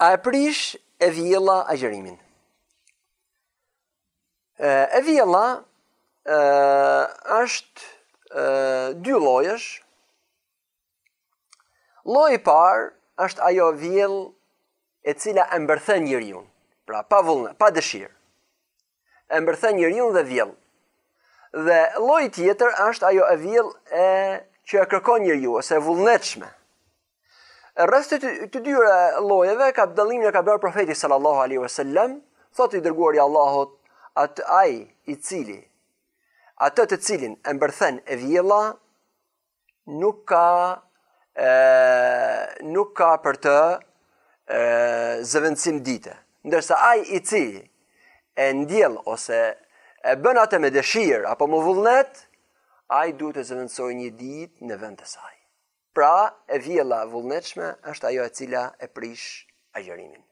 a e prish e vjela a gjërimin. E vjela e, është e, dy lojësh. Lojë parë është ajo vjel e cila e mbërthën njëri unë, pra pa, vullnë, pa dëshirë, e mbërthën njëri unë dhe vjell. Dhe lojë tjetër është ajo e vjell e që e kërkon njëri unë, ose e vullnëtshme. Rreth të dyra llojeve ka dallimin e ka bërë profeti sallallahu alaihi wasallam, thot i dërguari i Allahut, at ai i cili atë të cilin e mbërthen e vjella nuk ka e, nuk ka për të zëvendësim dite. Ndërsa ai i cili e ndjel ose e bën atë me dëshirë apo me vullnet, ai duhet të zëvendësojë një ditë në vend të saj. Pra, e vjela vullnetshme është ajo e cila e prish agjerimin.